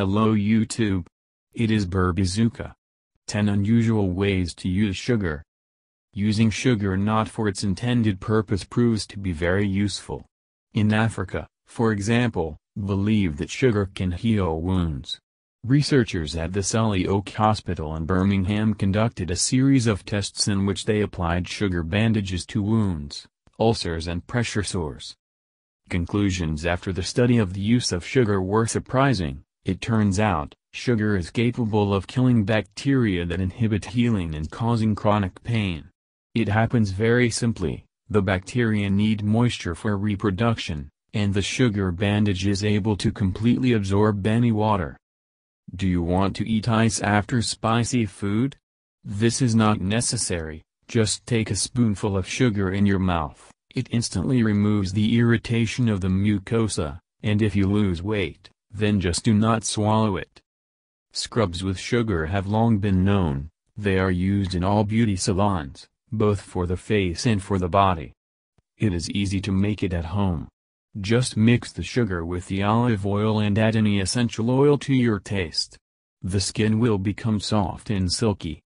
Hello YouTube. It is Burbizuka. 10 Unusual Ways to Use Sugar Using sugar not for its intended purpose proves to be very useful. In Africa, for example, believe that sugar can heal wounds. Researchers at the Sully Oak Hospital in Birmingham conducted a series of tests in which they applied sugar bandages to wounds, ulcers and pressure sores. Conclusions after the study of the use of sugar were surprising. It turns out, sugar is capable of killing bacteria that inhibit healing and causing chronic pain. It happens very simply, the bacteria need moisture for reproduction, and the sugar bandage is able to completely absorb any water. Do you want to eat ice after spicy food? This is not necessary, just take a spoonful of sugar in your mouth, it instantly removes the irritation of the mucosa, and if you lose weight, then just do not swallow it. Scrubs with sugar have long been known, they are used in all beauty salons, both for the face and for the body. It is easy to make it at home. Just mix the sugar with the olive oil and add any essential oil to your taste. The skin will become soft and silky.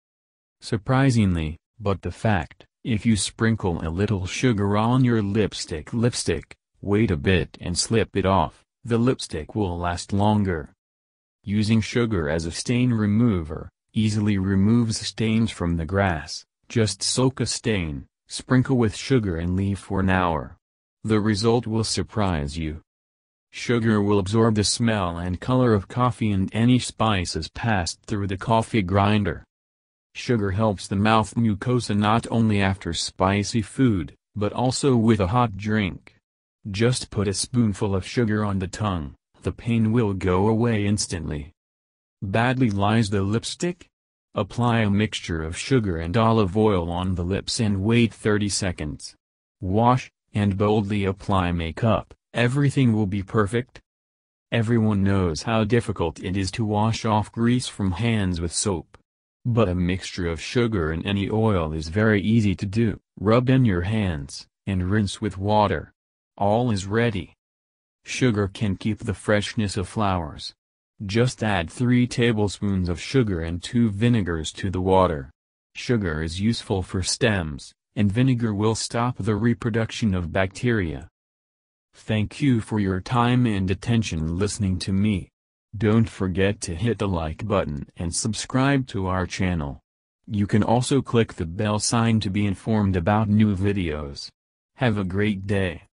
Surprisingly, but the fact, if you sprinkle a little sugar on your lipstick lipstick, wait a bit and slip it off the lipstick will last longer. Using sugar as a stain remover, easily removes stains from the grass, just soak a stain, sprinkle with sugar and leave for an hour. The result will surprise you. Sugar will absorb the smell and color of coffee and any spices passed through the coffee grinder. Sugar helps the mouth mucosa not only after spicy food, but also with a hot drink. Just put a spoonful of sugar on the tongue, the pain will go away instantly. Badly lies the lipstick? Apply a mixture of sugar and olive oil on the lips and wait 30 seconds. Wash, and boldly apply makeup, everything will be perfect. Everyone knows how difficult it is to wash off grease from hands with soap. But a mixture of sugar and any oil is very easy to do. Rub in your hands, and rinse with water. All is ready. Sugar can keep the freshness of flowers. Just add 3 tablespoons of sugar and 2 vinegars to the water. Sugar is useful for stems, and vinegar will stop the reproduction of bacteria. Thank you for your time and attention listening to me. Don't forget to hit the like button and subscribe to our channel. You can also click the bell sign to be informed about new videos. Have a great day.